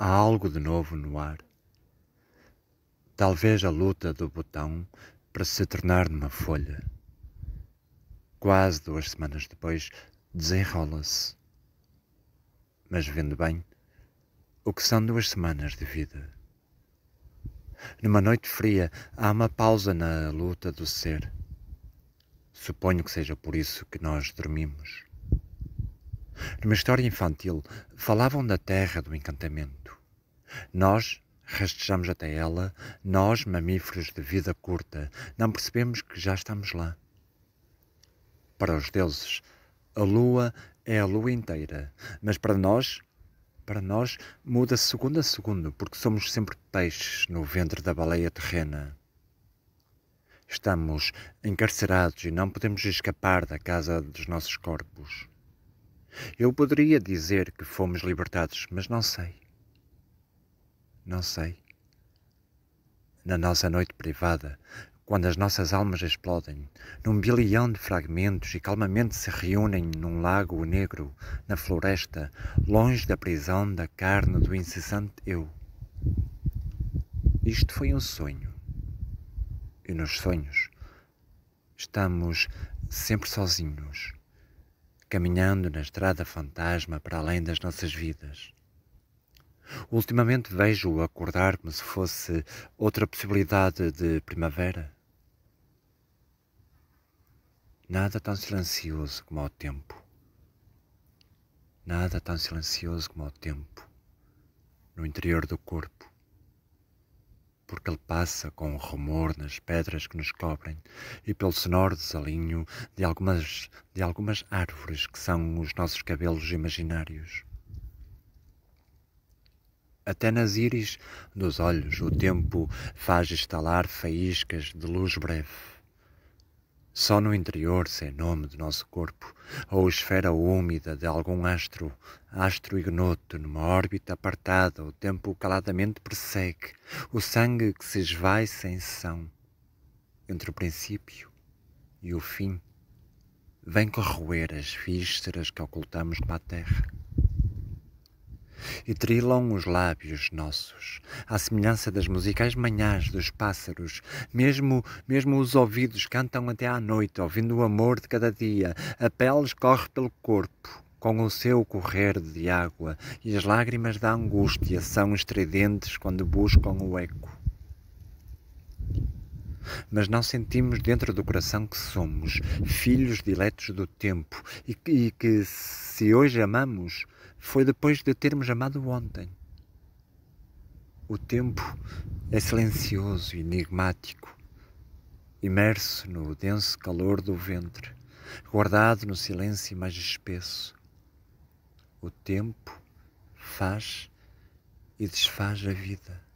Há algo de novo no ar. Talvez a luta do botão para se tornar numa folha. Quase duas semanas depois, desenrola-se. Mas vendo bem, o que são duas semanas de vida? Numa noite fria, há uma pausa na luta do ser. Suponho que seja por isso que nós dormimos numa história infantil, falavam da terra do encantamento. Nós rastejamos até ela, nós, mamíferos de vida curta, não percebemos que já estamos lá. Para os deuses, a lua é a lua inteira, mas para nós, para nós muda segundo a segundo, porque somos sempre peixes no ventre da baleia terrena. Estamos encarcerados e não podemos escapar da casa dos nossos corpos. Eu poderia dizer que fomos libertados, mas não sei. Não sei. Na nossa noite privada, quando as nossas almas explodem, num bilhão de fragmentos e calmamente se reúnem num lago negro, na floresta, longe da prisão da carne do incessante eu. Isto foi um sonho. E nos sonhos estamos sempre sozinhos caminhando na estrada fantasma para além das nossas vidas. Ultimamente vejo-o acordar como se fosse outra possibilidade de primavera. Nada tão silencioso como o tempo. Nada tão silencioso como o tempo no interior do corpo porque ele passa com o rumor nas pedras que nos cobrem e pelo sonoro desalinho de algumas, de algumas árvores que são os nossos cabelos imaginários. Até nas íris dos olhos o tempo faz estalar faíscas de luz breve só no interior, sem nome do nosso corpo, ou esfera úmida de algum astro, astro ignoto, numa órbita apartada, o tempo caladamente persegue, o sangue que se esvai sem sessão. Entre o princípio e o fim, vem corroer as vísceras que ocultamos para a terra e trilam os lábios nossos, à semelhança das musicais manhãs dos pássaros. Mesmo, mesmo os ouvidos cantam até à noite, ouvindo o amor de cada dia. A pele escorre pelo corpo, com o seu correr de água, e as lágrimas da angústia são estridentes quando buscam o eco. Mas não sentimos dentro do coração que somos filhos diletos do tempo e que, e que se hoje amamos, foi depois de termos amado ontem. O tempo é silencioso e enigmático, imerso no denso calor do ventre, guardado no silêncio mais espesso. O tempo faz e desfaz a vida.